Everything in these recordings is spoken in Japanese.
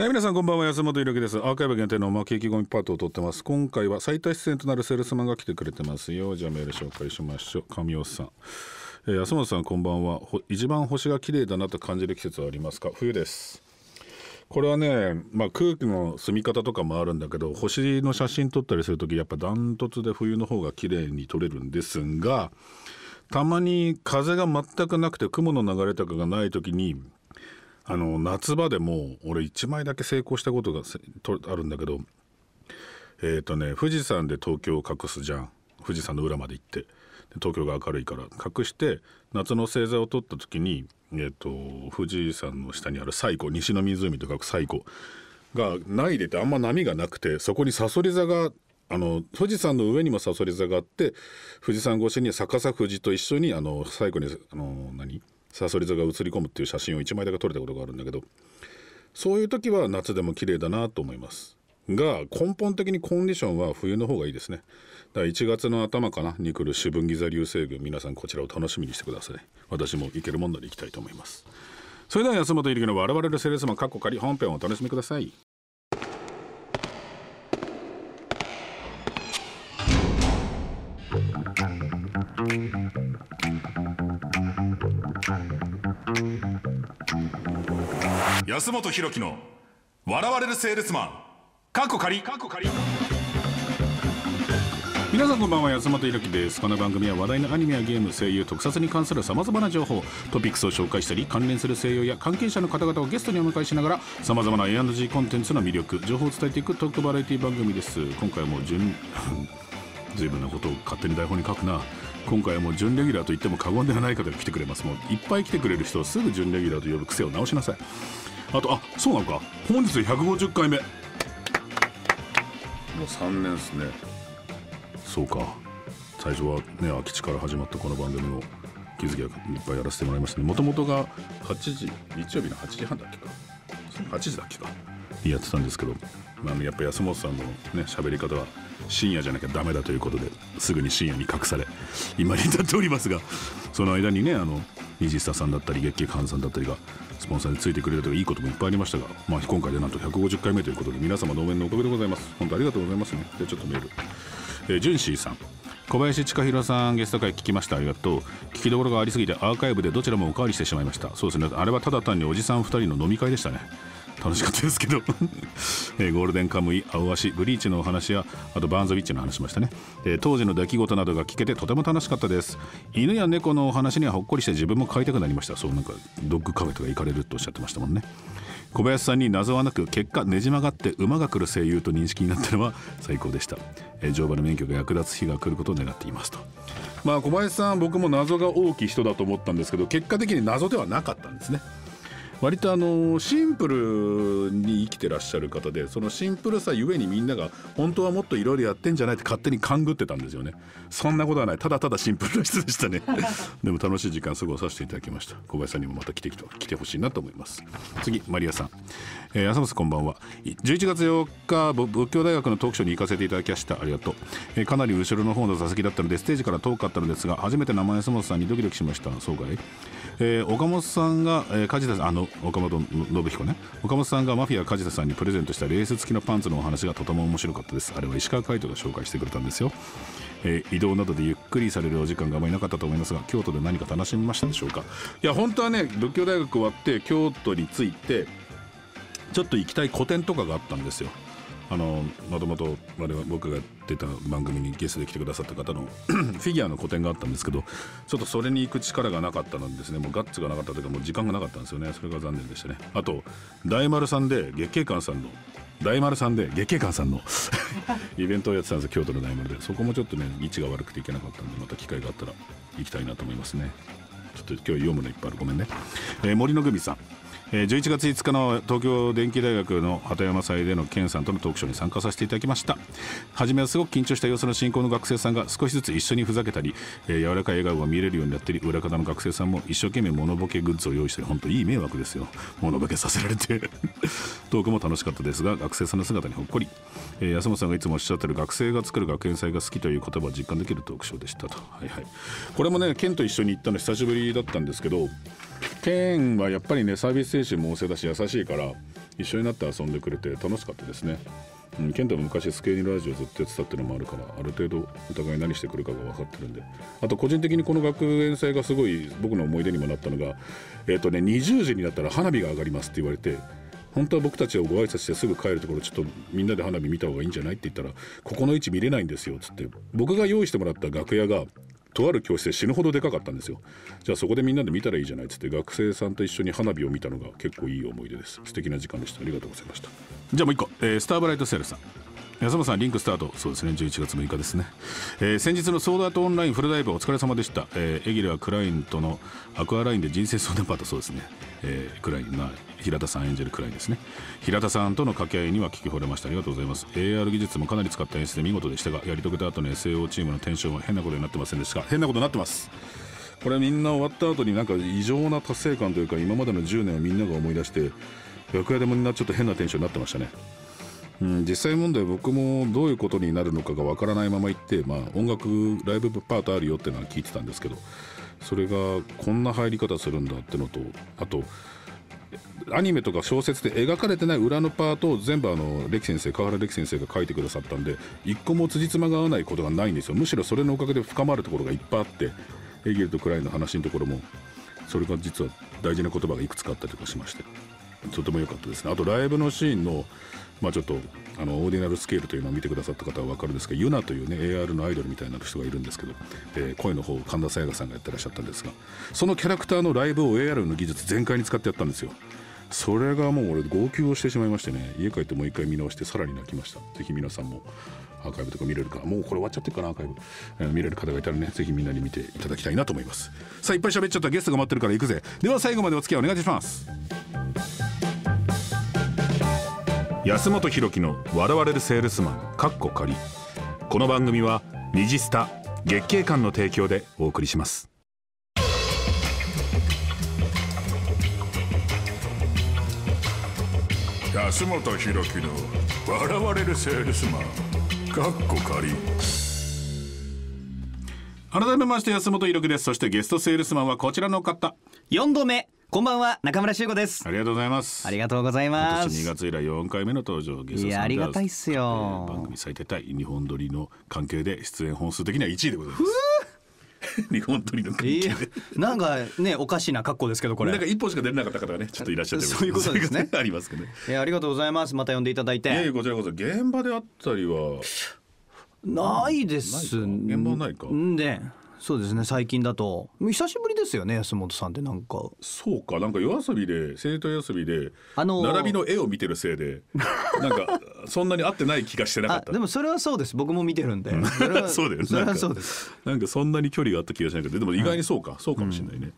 はい、皆さんこんばんは安本裕樹ですアーカイブ限定のおまけ意気込みパートを撮ってます今回は最多出演となるセールスマンが来てくれてますよじゃあメール紹介しましょう神尾さん、えー、安本さんこんばんは一番星が綺麗だなと感じる季節はありますか冬ですこれはね、まあ、空気の澄み方とかもあるんだけど星の写真撮ったりする時やっぱダントツで冬の方が綺麗に撮れるんですがたまに風が全くなくて雲の流れとかがない時にあの夏場でも俺1枚だけ成功したことがあるんだけどえっ、ー、とね富士山で東京を隠すじゃん富士山の裏まで行って東京が明るいから隠して夏の星座を取った時に、えーと、富士山の下にある西湖西の湖と書く西湖がないでてあんま波がなくてそこにさそり座があの富士山の上にもさそり座があって富士山越しに逆さ富士と一緒にあの最後にあの何さそり座が映り込むっていう写真を1枚だけ撮れたことがあるんだけどそういう時は夏でも綺麗だなと思いますが根本的にコンディションは冬の方がいいですねだから1月の頭かなに来る主分ギザ流星群皆さんこちらを楽しみにしてください私も行けるもんなら行きたいと思いますそれでは安本入りの我々のセレスマン過去仮本編をお楽しみください安本博樹の笑われるセールスマンかっこりかっこ皆さんこんばんは安本博樹ですこの番組は話題のアニメやゲーム声優特撮に関するさまざまな情報トピックスを紹介したり関連する声優や関係者の方々をゲストにお迎えしながらさまざまな A&G コンテンツの魅力情報を伝えていくトークバラエティ番組です今回も順 随分なことを勝手に台本に書くな今回はもう準レギュラーと言っても過言ではない方が来てくれますもういっぱい来てくれる人をすぐ準レギュラーと呼ぶ癖を直しなさいあとあそうなのか本日150回目もう3年ですねそうか最初はね空き地から始まったこの番組を気づきはいっぱいやらせてもらいましたねもともとが8時日曜日の8時半だっけか8時だっけかやってたんですけど、まあ、やっぱ安本さんのね喋り方は深夜じゃなきゃダメだということですぐに深夜に隠され今に至っておりますがその間にねあの虹下さんだったり月経寛さんだったりがスポンサーについてくれるといいこともいっぱいありましたが、まあ、今回でなんと150回目ということで皆様の応援のおかげでございます本当ありがとうございますねじでちょっとメール、えー、ジュンシーさん小林千佳弘さんゲスト会聞きましたありがとう聞きどころがありすぎてアーカイブでどちらもおかわりしてしまいましたそうですねあれはただ単におじさん2人の飲み会でしたね楽しかったですけど、えー、ゴールデンカムイ青足ブリーチのお話やあとバーンズウィッチの話しましたね、えー、当時の出来事などが聞けてとても楽しかったです犬や猫のお話にはほっこりして自分も飼いたくなりましたそうなんかドッグカフェとか行かれるとおっしゃってましたもんね小林さんに謎はなく結果ねじ曲がって馬が来る声優と認識になったのは最高でした、えー、乗馬の免許が役立つ日が来ることを願っていますとまあ小林さん僕も謎が大きい人だと思ったんですけど結果的に謎ではなかったんですね割とあのシンプルに生きてらっしゃる方でそのシンプルさゆえにみんなが本当はもっといろいろやってんじゃないって勝手に勘ぐってたんですよねそんなことはないただただシンプルな人でしたね でも楽しい時間過ごさせていただきました小林さんにもまた来て来てほしいなと思います次マリアさん、えー、さ松こんばんは11月8日仏教大学のトークショーに行かせていただきましたありがとう、えー、かなり後ろの方の座席だったのでステージから遠かったのですが初めて生安本さんにドキドキしましたそうかいえー、岡本さんが、えー、梶田さんあの岡本信彦ね岡本さんがマフィア梶田さんにプレゼントしたレース付きのパンツのお話がとても面白かったですあれは石川海人が紹介してくれたんですよ、えー、移動などでゆっくりされるお時間があまりなかったと思いますが京都で何か楽しみましたでしょうかいや本当はね仏教大学終わって京都に着いてちょっと行きたい個展とかがあったんですよあのもともと我僕が出た番組にゲストで来てくださった方の フィギュアの個展があったんですけどちょっとそれに行く力がなかったのですねもうガッツがなかったというかもう時間がなかったんですよねそれが残念でしたねあと大丸さんで月桂館さんの大丸さんで月桂館さんの イベントをやってたんです京都の大丸でそこもちょっとね位置が悪くて行けなかったんでまた機会があったら行きたいなと思いますねちょっと今日読むのいっぱいあるごめんね、えー、森のグミさんえー、11月5日の東京電機大学の鳩山祭での健さんとのトークショーに参加させていただきました初めはすごく緊張した様子の進行の学生さんが少しずつ一緒にふざけたり、えー、柔らかい笑顔が見れるようになったり裏方の学生さんも一生懸命モノボケグッズを用意して本当いい迷惑ですよモノボケさせられて トークも楽しかったですが学生さんの姿にほっこり、えー、安本さんがいつもおっしゃってる学生が作る学園祭が好きという言葉を実感できるトークショーでしたと、はいはい、これもね県と一緒に行ったの久しぶりだったんですけど県はやっぱりねサービス精神も旺盛だし優しいから一緒になって遊んでくれて楽しかったですね、うん、健太も昔スケールラジオずっとやってたっていうのもあるからある程度お互い何してくるかが分かってるんであと個人的にこの学園祭がすごい僕の思い出にもなったのがえっ、ー、とね20時になったら花火が上がりますって言われて本当は僕たちをご挨拶してすぐ帰るところちょっとみんなで花火見た方がいいんじゃないって言ったらここの位置見れないんですよっつって僕が用意してもらった楽屋がとある教室で死ぬほどでかかったんですよじゃあそこでみんなで見たらいいじゃないっつって学生さんと一緒に花火を見たのが結構いい思い出です素敵な時間でしたありがとうございましたじゃあもう一個、えー、スターブライトセールさん安本さんリンクスタートそうですね11月6日ですね、えー、先日のソードアートオンラインフルダイブお疲れ様でした、えー、エギレはクラインとのアクアラインで人生相談パートそうですね、えー、クラインな平田さん演じるクラインですね平田さんとの掛け合いには聞き惚れましたありがとうございます AR 技術もかなり使った演出で見事でしたがやり遂げた後の SAO チームのテンションは変なことになってませんでした変なことになってますこれみんな終わった後になんか異常な達成感というか今までの10年をみんなが思い出して楽屋でもみんなちょっと変なテンションになってましたねうん、実際問題僕もどういうことになるのかがわからないまま行って、まあ、音楽ライブパートあるよってのは聞いてたんですけどそれがこんな入り方するんだってのとあとアニメとか小説で描かれてない裏のパートを全部あの歴先生川原歴先生が書いてくださったんで一個も辻褄が合わないことがないんですよむしろそれのおかげで深まるところがいっぱいあってヘーゲルとクラインの話のところもそれが実は大事な言葉がいくつかあったりとかしましてとても良かったですねあとライブのシーンのまあ、ちょっとあのオーディナルスケールというのを見てくださった方は分かるんですけどユナというね AR のアイドルみたいな人がいるんですけど、えー、声の方を神田沙也加さんがやってらっしゃったんですがそのキャラクターのライブを AR の技術全開に使ってやったんですよそれがもう俺号泣をしてしまいましてね家帰ってもう一回見直してさらに泣きましたぜひ皆さんもアーカイブとか見れるかもうこれ終わっちゃってるかなアーカイブ、えー、見れる方がいたらねぜひみんなに見ていただきたいなと思いますさあいっぱい喋っちゃったゲストが待ってるから行くぜでは最後までお付き合いお願いします安本博樹の「笑われるセールスマン」かっこ仮この番組は「ニジスタ」月経館の提供でお送りします。安本博樹の「笑われるセールスマン」かっこ仮改めまして安本博樹ですそしてゲストセールスマンはこちらの方4度目こんばんは中村修吾ですありがとうございますありがとうございます2月以来4回目の登場いやありがたいっすよ、番組最低対日本撮りの関係で出演本数的には1位でございます 日本鳥の国、えー、なんかねおかしな格好ですけどこれなんか一本しか出れなかった方がねちょっといらっしゃってそういうことですね ありますけどね、えー、ありがとうございますまた呼んでいただいていやこちらこそ現場であったりはないです現場ないかんねそうですね最近だと久しぶりですよね安本さんってなんかそうかなんか夜遊びで生徒夜遊びで、あのー、並びの絵を見てるせいでなんか そんなに合ってない気がしてなかったでもそれはそうです僕も見てるんで そうです。それはそうですなんかそんなに距離があった気がしないけどでも意外にそうか、はい、そうかもしれないね、うん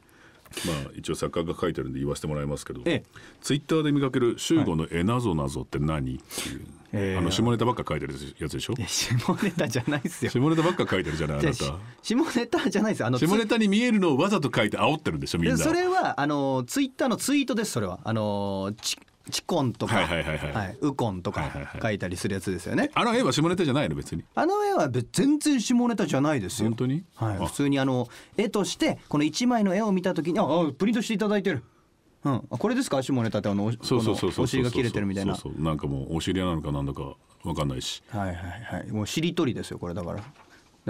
まあ一応作家が書いてるんで言わせてもらいますけど、ええ、ツイッターで見かける「週5のえなぞなぞって何?」っていう。えー、あの下ネタばっか書いてるやつでしょ下ネタじゃないですよ下ネタばっか書いてるじゃないあなた下ネタじゃないですあの下ネタに見えるのをわざと書いて煽ってるんでしょみんなそれはあのツイッターのツイートですそれはあのちチコンとか、はいはいはいはい、ウコンとか書いたりするやつですよね。あの絵は下ネタじゃないの別に。あの絵は全然下ネタじゃないですよ。本当に？はい。普通にあの絵としてこの一枚の絵を見たときにああプリントしていただいてるうん、これですか足もねたてあのおそうそうそうお尻が切れてるみたいなそうそうなんかもうお尻なのかなんだか分かんないしはいはいはいもうしりとりですよこれだから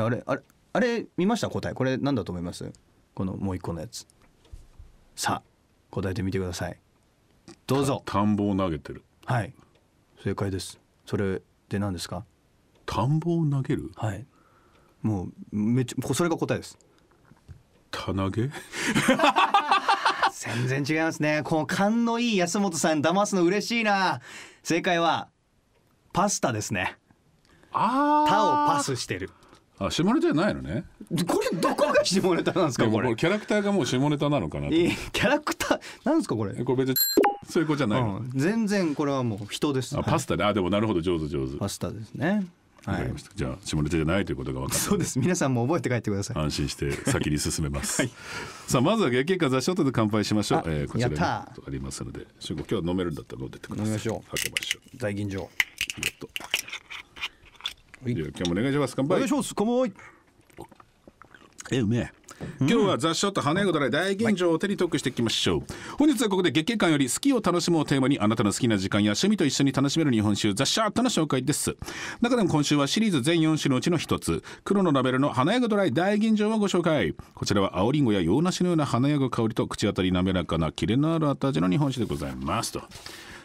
あれあれあれ見ました答えこれ何だと思いますこのもう一個のやつさあ答えてみてくださいどうぞ田んぼを投げてるはい正解ですそれで何ですか田んぼを投げるはいもうめっちゃそれが答えです田投げ 全然違いますねこの勘のいい安本さん騙すの嬉しいな正解はパスタですねああ他をパスしてるあ下ネタじゃないのねこれどこが下ネタなんですかこれキャラクターがもう下ネタなのかなキャラクターなんですかこれこれ別にそういう子じゃないの、うん、全然これはもう人ですあパスタで、あでもなるほど上手上手パスタですねわかりました。じゃあ下ネタじゃないということが分かった。そうです。皆さんも覚えて帰ってください。安心して先に進めます。はい、さあまずは月経か雑誌とで乾杯しましょう。えー、こちらありますので、今日は飲めるんだったら飲んでってください。飲みましょう。開けましょう。大吟醸。じゃあ今日もお願いします。乾杯。お願いします。乾杯。えうめえ。今日は雑誌と花ごだら大吟醸を手にトークしていきましょう、はい、本日はここで月経館より好きを楽しもうテーマにあなたの好きな時間や趣味と一緒に楽しめる日本酒雑誌との紹介です中でも今週はシリーズ全4種のうちの1つ黒のラベルの花ごドライ大吟醸をご紹介こちらは青りんごや洋梨のような花やぐ香りと口当たり滑らかなキレのある味の日本酒でございますと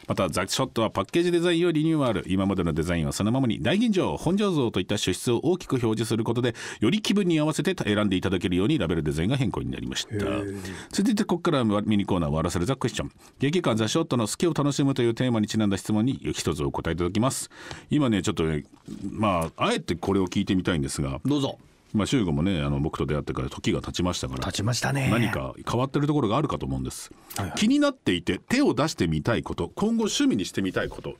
またザ・ショットはパッケージデザインをリニューアル今までのデザインはそのままに大吟醸本醸造といった主質を大きく表示することでより気分に合わせて選んでいただけるようにラベルデザインが変更になりました続いてここからミニコーナー終わらせるザ・クエスチョン劇館ザ・ショットの好きを楽しむというテーマにちなんだ質問に一つお答えいただきます今ねちょっとねまああえてこれを聞いてみたいんですがどうぞまあ、周吾もねあの僕と出会ってから時が経ちましたから経ちましたね何か変わってるところがあるかと思うんです、はいはい、気になっていて手を出してみたいこと今後趣味にしてみたいこと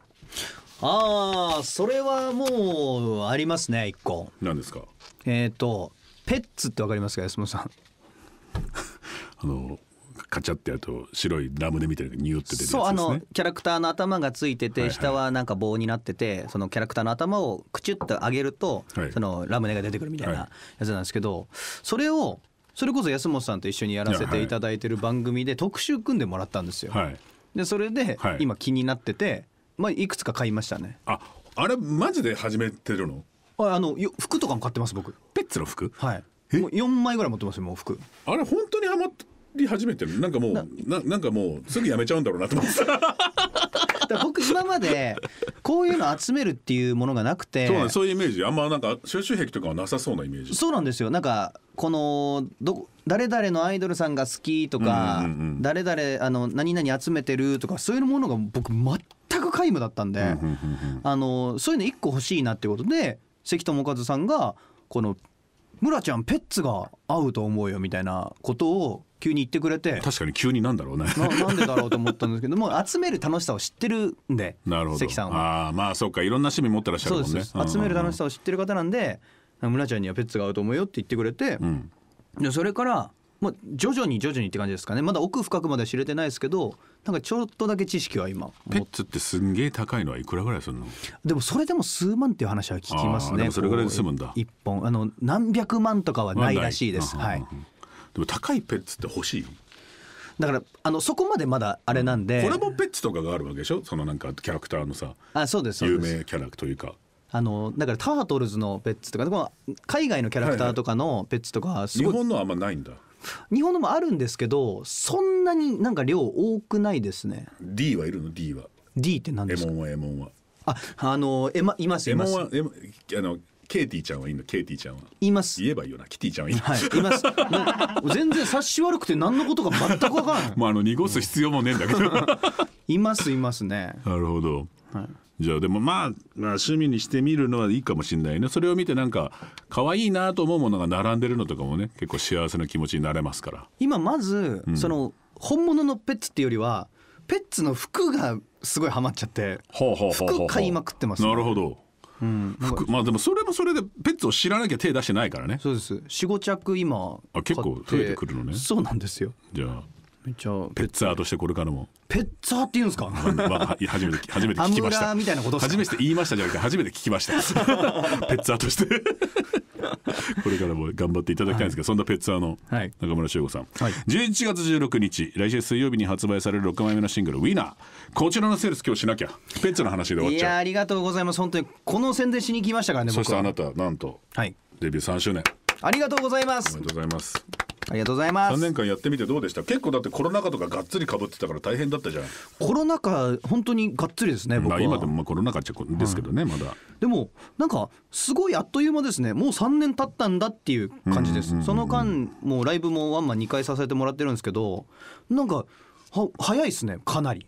ああそれはもうありますね一個何ですかえっ、ー、とペッツってわかりますか安本さん あのカチャってやると白いラムネみたいなニュって出る、そうあのキャラクターの頭がついてて、下はなんか棒になっててそのキャラクターの頭をくちゅっと上げると、そのラムネが出てくるみたいなやつなんですけど、それをそれこそ安本さんと一緒にやらせていただいてる番組で特集組んでもらったんですよ。でそれで今気になってて、まあ、いくつか買いましたね。ああれマジで始めてるのあの服とかも買ってます僕。ペッツの服はい。もう4枚ぐらい持ってますよもう服あれ本り始めてるなんかもうななんかもうすぐやめちゃうんだろうなと思ってだ僕今までこういうの集めるっていうものがなくてそうそういうイメージあんまなんか収集癖とかはなさそうなイメージそうなんですよなんかこのど誰々のアイドルさんが好きとか、うんうんうん、誰々あの何々集めてるとかそういうものが僕全く皆無だったんで、うんうんうんうん、あのそういうの一個欲しいなってことで関智一さんがこの村ちゃんペッツが合うと思うよみたいなことを急に言ってくれて確かに急になんだろうねななんでだろうと思ったんですけども集める楽しさを知ってるんでなるほど関さんはああまあそうかいろんな趣味持ってらっしゃるもんねそうです、集める楽しさを知ってる方なんで村ちゃんにはペッツが合うと思うよって言ってくれて、うん、でそれからまあ、徐々に徐々にって感じですかねまだ奥深くまで知れてないですけどなんかちょっとだけ知識は今ペッツってすんげえ高いのはいくらぐらいするのでもそれでも数万っていう話は聞きますねそれぐらいで済むんだ一本あの何百万とかはないらしいです、はい、でも高いペッツって欲しいだからあのそこまでまだあれなんでこれもペッツとかがあるわけでしょそのなんかキャラクターのさあそうです有名キャラクというかあのだからタートルズのペッツとか海外のキャラクターとかのペッツとか、はいはい、日本のはあんまないんだ日本のもあるんですけどそんなになんか量多くないですね D はいるの D は D って何ですかエモンはエモンはああのえまいますいますエモンはエあのケイティちゃんはいいのケイティちゃんはいます言えばいいよなキティちゃんはいい、はい、います 全然察し悪くて何のことか全く分からない まああの濁す必要もねえんだけど いますいますねなるほど、はいじゃあでもまあ、まあ、趣味にしてみるのはいいかもしれないねそれを見てなんか可愛いなと思うものが並んでるのとかもね結構幸せな気持ちになれますから今まず、うん、その本物のペッツっていうよりはペッツの服がすごいハマっちゃって服買いまくってます、ね、なるほどうん、服まあでもそれもそれでペッツを知らなきゃ手出してないからねそうです45着今あ結構増えてくるのねそうなんですよじゃあめっちゃペッツァーとしてこれからもペッツァーって言うんですか、まあ、初めて初めて聞きましたみたいなこと初めて言いましたじゃなくて初めて聞きました ペッツァーとしてこれからも頑張っていただきたいんですけど、はい、そんなペッツァーの中村修吾さん、はい、11月16日来週水曜日に発売される6枚目のシングル「ウィナーこちらのセールス今日しなきゃペッツァの話で終わっちゃういやありがとうございます本当にこの宣伝しに来ましたからねそしてあなたなんと、はい、デビュー3周年ありがとうございますおめでとうございますありがとうございます3年間やってみてどうでした結構だってコロナ禍とかがっつりかぶってたから大変だったじゃんコロナ禍本当にがっつりですね僕は、まあ、今でもまあコロナ禍ちゃですけどね、まだでもなんかすごいあっという間ですねもう3年経ったんだっていう感じです、その間もうライブもワンマン2回させてもらってるんですけどなんかは早いですねかなり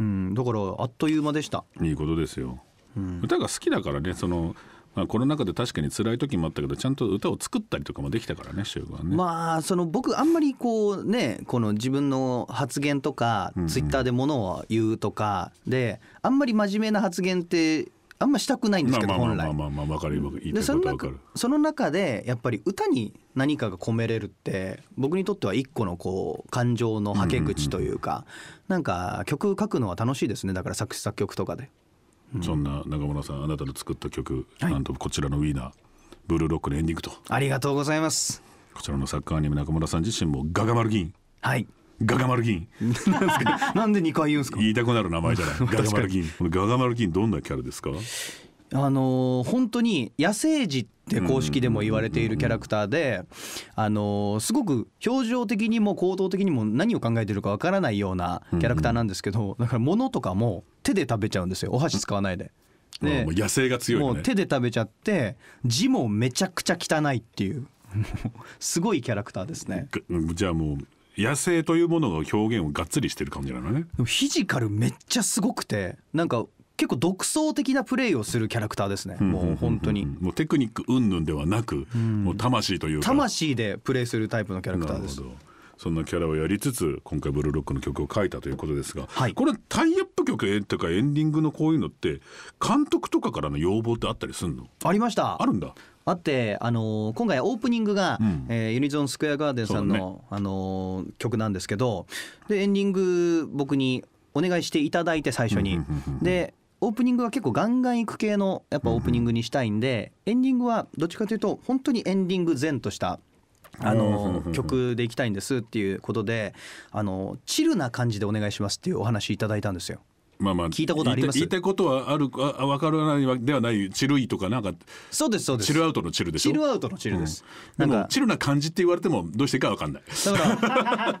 うんだからあっという間でしたいいことですよ、うん、歌が好きだからねそのまあ、コロナ禍で確かに辛い時もあったけどちゃんと歌を作ったりとかもできたからねはね。まあその僕あんまりこうねこの自分の発言とか、うんうん、ツイッターでものを言うとかであんまり真面目な発言ってあんましたくないんですけど本来まあまあまあ分かる分かるその中でやっぱり歌に何かが込めれるって僕にとっては一個のこう感情のはけ口というか、うんうん、なんか曲書くのは楽しいですねだから作詞作曲とかで。そんな中村さんあなたの作った曲、はい、なんとこちらのウィーナーブルーロックのエンディングとありがとうございますこちらのサッカーアニメ中村さん自身もガガマルンはいガガマルンなんで2 回言うんですか言いたくなる名前じゃないガガマル銀ガガマルどんなキャラですかあのー、本当に野生児って公式でも言われているキャラクターで、あのすごく表情的にも行動的にも何を考えてるかわからないようなキャラクターなんですけどだから物とかも手で食べちゃうんですよお箸使わないで。で、う野生が強い、ね、もう手で食べちゃって字もめちゃくちゃ汚いっていう すごいキャラクターですね。じゃあもう野生というものの表現をがっつりしてる感じなのね。フィジカルめっちゃすごくてなんか結構独創的なプレーをするキャラクターですね、もう本当にもうテクニック云々ではなく、うん、もう魂というか魂でプレーするタイプのキャラクターですそんなキャラをやりつつ今回ブルーロックの曲を書いたということですが、はい、これタイアップ曲とかエンディングのこういうのって監督とかからの要望ってあったりするのありましたあるんだあってあのー、今回オープニングが、うん、えー、ユニゾンスクエアガーデンさんの、ね、あのー、曲なんですけどでエンディング僕にお願いしていただいて最初に。でオープニングは結構ガンガンいく系のやっぱオープニングにしたいんで、エンディングはどっちかというと本当にエンディング前としたあの曲でいきたいんですっていうことであのチルな感じでお願いしますっていうお話いただいたんですよ。まあまあ、聞いたことあります言いたことはあるあ分からないではないチルイとかなんかそうですそうですチルアウトのチルでしょチルアウトのチルです、うん、なんかチルな感じって言われてもどうしていいかわかんないだから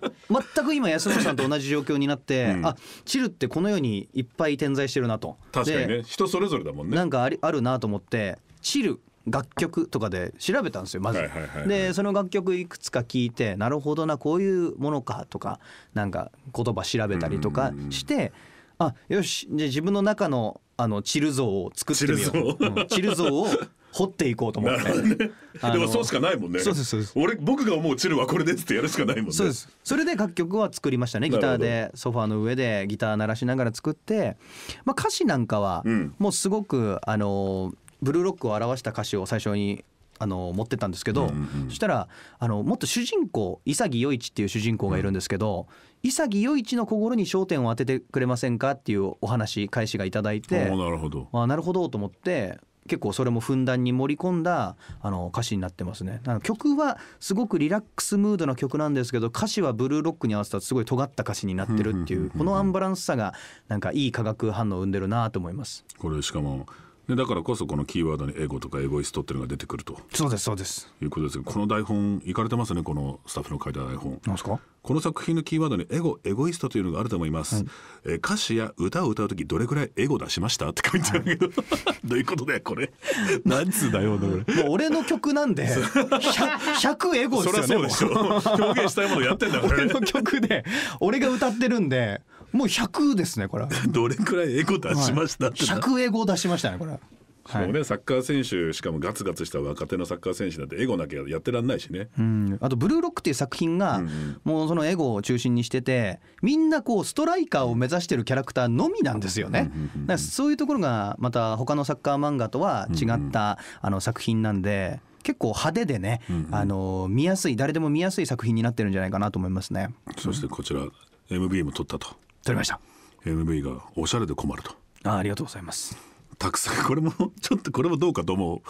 全く今安本さんと同じ状況になって、うん、あチルってこのようにいっぱい点在してるなと確かにね人それぞれだもんねなんかありあるなと思ってチル楽曲とかで調べたんですよまず。はいはいはいはい、でその楽曲いくつか聞いてなるほどなこういうものかとかなんか言葉調べたりとかして。あよしじゃ自分の中のあのチル像を作ってみよう、うん、チル像を掘っていこうと思って、ね、でもそうしかないもんねそうですそう俺僕が思うチルはこれですってやるしかないもんねそうですそれで楽曲は作りましたねギターでソファーの上でギター鳴らしながら作って、まあ、歌詞なんかはもうすごく、あのブルーロックを表した歌詞を最初にあの持ってたんですけど、うんうん、そしたらあのもっと主人公潔与一っていう主人公がいるんですけど、うん、潔与一の心に焦点を当ててくれませんかっていうお話返しが頂いてなるほどあなるほどと思って結構それもふんだんに盛り込んだあの歌詞になってますね曲はすごくリラックスムードな曲なんですけど歌詞はブルーロックに合わせたすごい尖った歌詞になってるっていうこのアンバランスさがなんかいい化学反応を生んでるなと思います。これしかもでだからこそこのキーワードにエゴとかエゴイストっていうのが出てくるとそうですそうですいうことですけこの台本いかれてますねこのスタッフの書いた台本なんすかこの作品のキーワードにエゴエゴイストというのがあると思います、はい、え歌詞や歌を歌う時どれくらいエゴ出しましたって書いてあるけど、はい、どういうことだよこれ なんつうだよこれもう俺の曲なんで 100, エゴですよねそりゃそうでしょ表現したいものやってんだこれ、ね、俺の曲で俺が歌ってるんでもう百ですねこれ どれくらいエゴ出しましたって、100エゴ出しましたねこれはい、もうねサッカー選手しかもガツガツした若手のサッカー選手なんてエゴなきゃやってらんないしね、うん、あと「ブルーロック」っていう作品が、もうそのエゴを中心にしててみんなこうストライカーを目指してるキャラクターのみなんですよね、そういうところがまた他のサッカー漫画とは違った、あの作品なんで。結構派手でね、あの見やすい誰でも見やすい作品になってるんじゃないかなと思いますね。そしてこちら MB も撮ったと撮りました MV がおしゃれで困るとあありがとうございますたくさん これもちょっとこれもどうかと思う、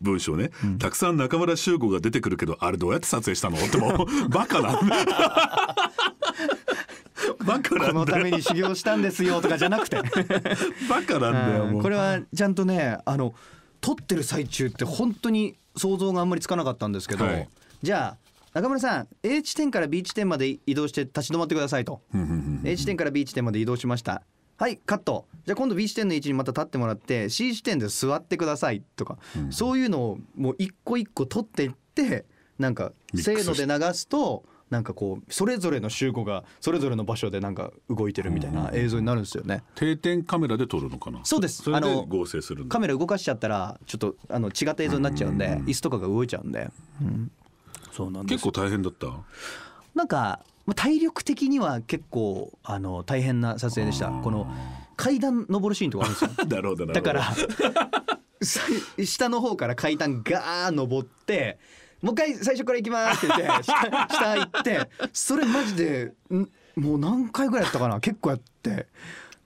文章ね、うん、たくさん中村修吾が出てくるけどあれどうやって撮影したのってもうバカなバカなん このために修行したんですよとかじゃなくて バカなんだよもうこれはちゃんとねあの撮ってる最中って本当に想像があんまりつかなかったんですけど、はい、じゃあ中村さん A 地点から B 地点まで移動して立ち止まってくださいと A 地点から B 地点まで移動しましたはいカットじゃあ今度 B 地点の位置にまた立ってもらって C 地点で座ってくださいとか、うん、そういうのをもう一個一個取っていってなんかせーので流すとなんかこうそれぞれの集合がそれぞれの場所でなんか動いてるみたいな映像になるんですよね。定点カメラで撮るのかな。そうです。あの合成するカメラ動かしちゃったらちょっとあの違った映像になっちゃうんで、うん、椅子とかが動いちゃうんで。うんそうなんです結構大変だったなんか体力的には結構あの大変な撮影でしたこの階段登るシーンとかあるんですよ だから 下の方から階段ガー登ってもう一回最初から行きますって言って 下下行ってそれマジでもう何回ぐらいやったかな結構やって、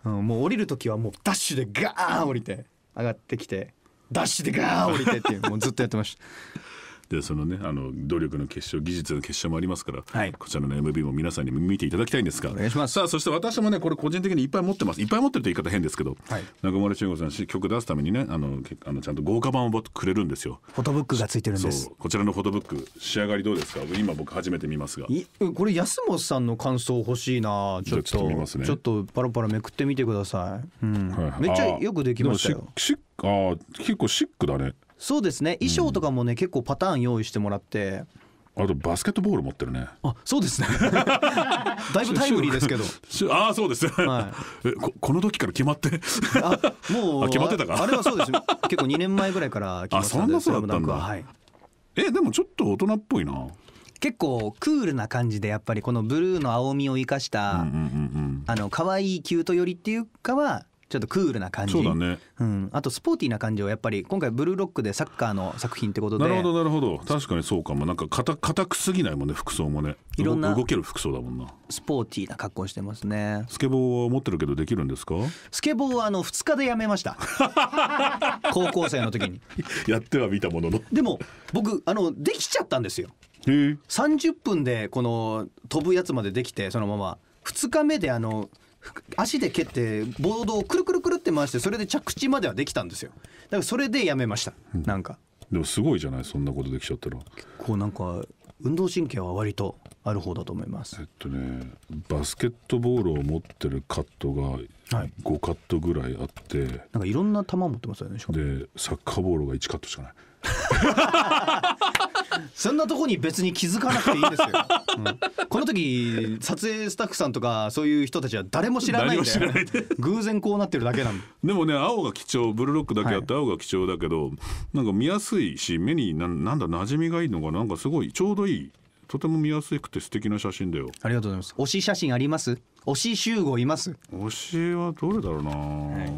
うん、もう降りる時はもうダッシュでガー降りて上がってきてダッシュでガー降りてっていうもうずっとやってました。でそのねあの努力の結晶技術の結晶もありますから、はい、こちらの、ね、MV も皆さんに見ていただきたいんですがお願いしますさあそして私もねこれ個人的にいっぱい持ってますいっぱい持ってると言い方変ですけど、はい、中村俊吾さん曲出すためにねあのあのちゃんと豪華版をくれるんですよフォトブックがついてるんですこちらのフォトブック仕上がりどうですか今僕初めて見ますがいこれ安本さんの感想欲しいなちょっと、ね、ちょっとパラパラめくってみてください、うんはい、めっちゃよくできましたよあ結構シックだねそうですね衣装とかもね、うん、結構パターン用意してもらってあとバスケットボール持ってるねあそうですね だいぶタイムリーですけど あそうです、はい、ここの時から決まってあもう決まってたかあれはそうです結構2年前ぐらいから決まってたんであそんなそうだったんだ、はい、えでもちょっと大人っぽいな結構クールな感じでやっぱりこのブルーの青みを生かした、うんうんうんうん、あの可愛いキュート寄りっていうかはちょっとクールな感じそうだね、うん、あとスポーティーな感じをやっぱり今回ブルーロックでサッカーの作品ってことでなるほどなるほど確かにそうかもなんか硬くすぎないもんね服装もねいろんな動ける服装だもんなスポーティーな格好してますねスケボーは持ってるけどできるんですかスケボーはあの2日でやめました 高校生の時にやっては見たもののでも僕あのできちゃったんですよ30分でこの飛ぶやつまでできてそのまま2日目であの足で蹴ってボードをくるくるくるって回してそれで着地まではできたんですよだからそれでやめました、うん、なんかでもすごいじゃないそんなことできちゃったら結構なんか運動神経は割とある方だと思いますえっとねバスケットボールを持ってるカットが5カットぐらいあって、はい、なんかいろんな球持ってますよねでサッカーボールが1カットしかないそんなとこに別に気づかなくていいんですよ、うん、この時撮影スタッフさんとかそういう人たちは誰も知らないんで偶然こうなってるだけなのででもね青が貴重ブルーロックだけあって青が貴重だけど、はい、なんか見やすいし目にななんだ馴染みがいいのかなんかすごいちょうどいいとても見やすくて素敵な写真だよありがとうございます推し写真あります推し集合います推しはどれだろうな、はい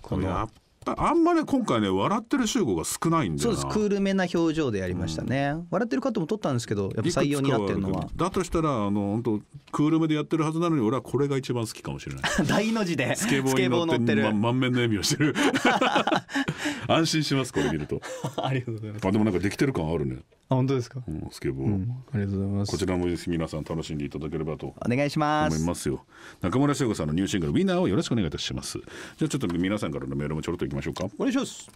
このやっあんまね今回ね笑ってる集合が少ないんでそうですクールめな表情でやりましたね、うん、笑ってる方も撮ったんですけどやっぱ採用になってるのはだとしたらあの本当クールめでやってるはずなのに俺はこれが一番好きかもしれない大の字でスケボーに乗ってる、ま、満面の笑みをしてる 安心しますこれ見ると ありがとうございますあでもなんかできてる感あるねあ本当ですか、うん、スケボー、うん、ありがとうございますこちらもぜひ皆さん楽しんでいただければとお願いします思いますよ中村翔子さんのニューシングル「ウィナー」をよろしくお願いいたしますじゃあちょっと皆さんからのメールもちょろっといきましょうかお願いします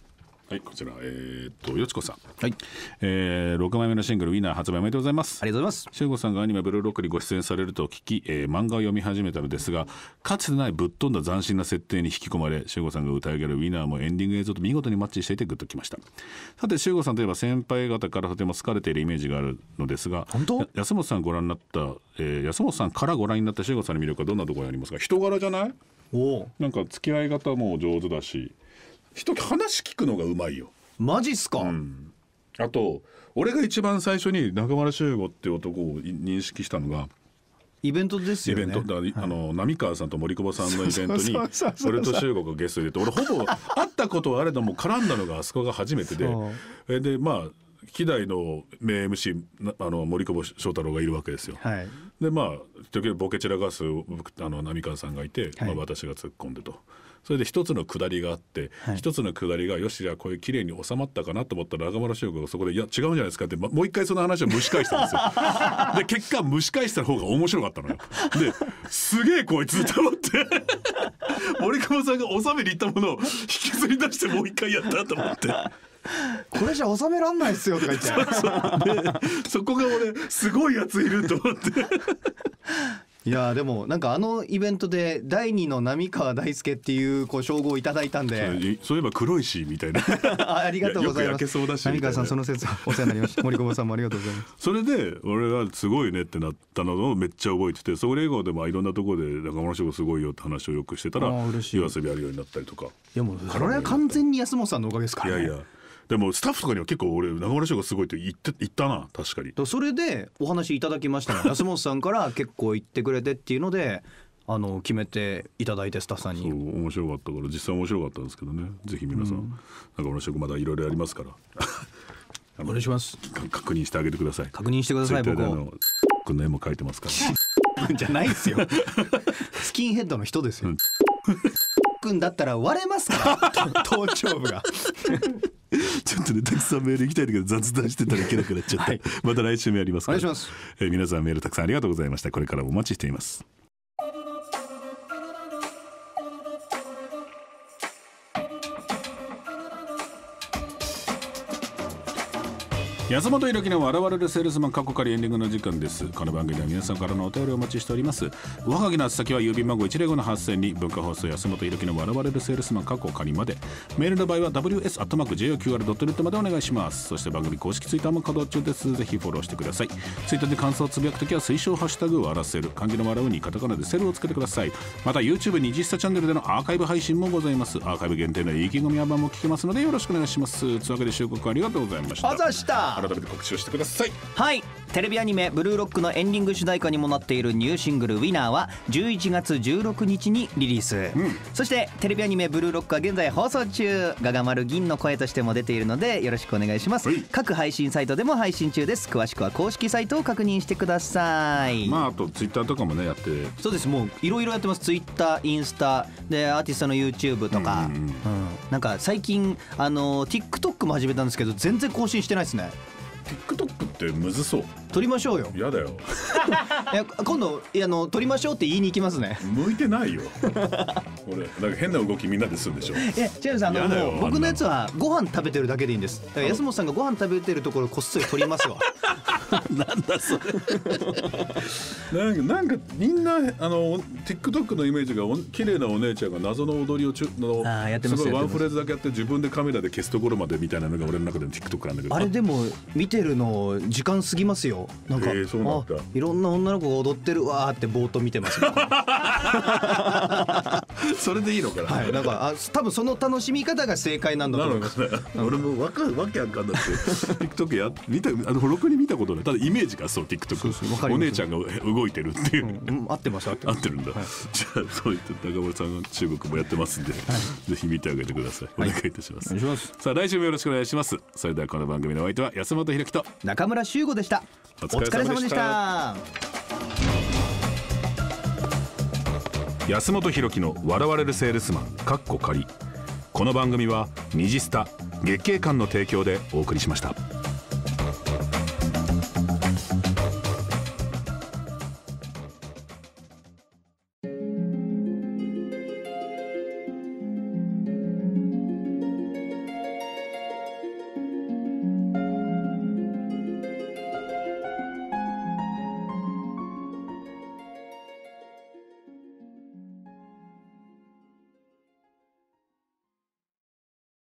はい、こちら、えー、っと、よちこさん。はい。えー、六枚目のシングル、ウィナー発売おめでとうございます。ありがとうございます。しうごさんがアニメ、ブルーロックにご出演されると聞き、えー、漫画を読み始めたのですが、かつてないぶっ飛んだ斬新な設定に引き込まれ、しうごさんが歌い上げるウィナーもエンディング映像と見事にマッチしていてグッときました。さて、しうごさんといえば先輩方からとても好かれているイメージがあるのですが、本当安本さんご覧になった、ええー、安本さんからご覧になったしうごさんの魅力はどんなところにありますか人柄じゃないおおなんか付き合い方も上手だし。人話聞くのがうまいよ。マジっすか、うん、あと俺が一番最初に中村修吾って男を認識したのがイベントですよ、ね、イベントだ、はい、あの浪川さんと森久保さんのイベントに俺と修吾がゲストでて俺ほぼ会ったことはあれども絡んだのがあそこが初めてででまあ希代の名 MC あの森久保祥太郎がいるわけですよ。はい、でまあ時々ボケ散らかすあの浪川さんがいて、はい、まあ、私が突っ込んでと。それで一つの下りがあって、はい、一つの下りがよしじゃあこれ綺麗に収まったかなと思ったら中村修吾がそこで「いや違うんじゃないですか」って、ま、もう一回その話を蒸し返したんですよ。で結果蒸し返した方が面白かったのよ。ですげえこいつと思って 森久保さんが収めに行ったものを引きずり出してもう一回やったと思って。これじゃ収めらんないっすよとか言ってそそこが俺すごいやついると思っていやでもなんかあのイベントで第二の波川大輔っていうこう称号をいただいたんでそういえば黒石みたいなありがとうございますそうだし波川さんその説お世話になりました森久保さんもありがとうございますそれで俺がすごいねってなったのをめっちゃ覚えててそれ以降でもいろんなところで中村翔吾すごいよって話をよくしてたら夜遊びやるようになったりとかいやもうそれは完全に安本さんのおかげですから、ね、いやいやでもスタッフとかには結構俺中村翔がすごいて言って言ったな確かにそれでお話いただきました 安本さんから結構言ってくれてっていうのであの決めていただいてスタッフさんに面白かったから実際面白かったんですけどねぜひ皆さん、うん、中村翔まだいろいろありますから お願いします確認してあげてください確認してください僕のくんの絵も描いてますから じゃないですよスキンヘッドの人ですよ、うんくんだったら割れますから 頭頂部が ちょっとねたくさんメール行きたいんだけど雑談してたらいけなくなっちゃった、はい、また来週もやりますお願いします、えー、皆さんメールたくさんありがとうございましたこれからもお待ちしています安本博樹の笑われるセールスマン過去仮エンディングの時間ですこの番組では皆さんからのお便りをお待ちしておりますおはがきの宛先は郵便番号105の8000に文化放送安本博樹の笑われるセールスマン過去仮までメールの場合は ws.jqr.net までお願いしますそして番組公式ツイッターも稼働中ですぜひフォローしてくださいツイッターで感想をつぶやくときは推奨ハッシュタグ笑せる漢字の笑うにカタカナでセルをつけてくださいまた YouTube に実際チャンネルでのアーカイブ配信もございますアーカイブ限定の意気込みアバンも聞けますのでよろしくお願いしますというわけで収録ありがとうございました改めて告知をしてくださいはいテレビアニメ「ブルーロック」のエンディング主題歌にもなっているニューシングル「ウィナーは11月16日にリリース、うん、そしてテレビアニメ「ブルーロック」は現在放送中ガガ丸銀の声としても出ているのでよろしくお願いします、はい、各配信サイトでも配信中です詳しくは公式サイトを確認してくださいまああとツイッターとかもねやってそうですもういろいろやってますツイッターインスタでアーティストの YouTube とか、うん、うんうん、なんか最近あの TikTok も始めたんですけど全然更新してないですね TikTok ってむずそう撮りましょうよやだよ いや今度いやあの撮りましょうって言いに行きますね向いてないよ俺なんか変な動きみんなでするでしょいや違うさんあの僕のやつはご飯食べてるだけでいいんですだから安本さんがご飯食べてるところこっそり撮りますわ なんだそれなんかなんかみんなあの TikTok のイメージがお綺麗なお姉ちゃんが謎の踊りをちゅのあやってますすごいワンフレーズだけやって自分でカメラで消すところまでみたいなのが俺の中での TikTok なんだけどあれでも見てるの時間過ぎますよなんか、えー、そうないろんな女の子が踊ってるわってぼーっと見てます それでいいのかな、はい、なんかあ多分その楽しみ方が正解なんだと思います、ね、俺もわかわけわかんなくて TikTok や見たあのほろくに見たことないただイメージがそう TikTok そうお姉ちゃんが動いてるっていう、うん、合ってました合ってるんだ、はい、じゃあそういった中森さんが中国もやってますんで、はい、ぜひ見てあげてくださいお願いいたします、はい、さあ来週もよろしくお願いしますそれではこの番組のお相手は安本博樹と中村修吾でしたお疲れ様でした安本博樹の「笑われるセールスマン」かっこ仮この番組は「ニジスタ」月経館の提供でお送りしました。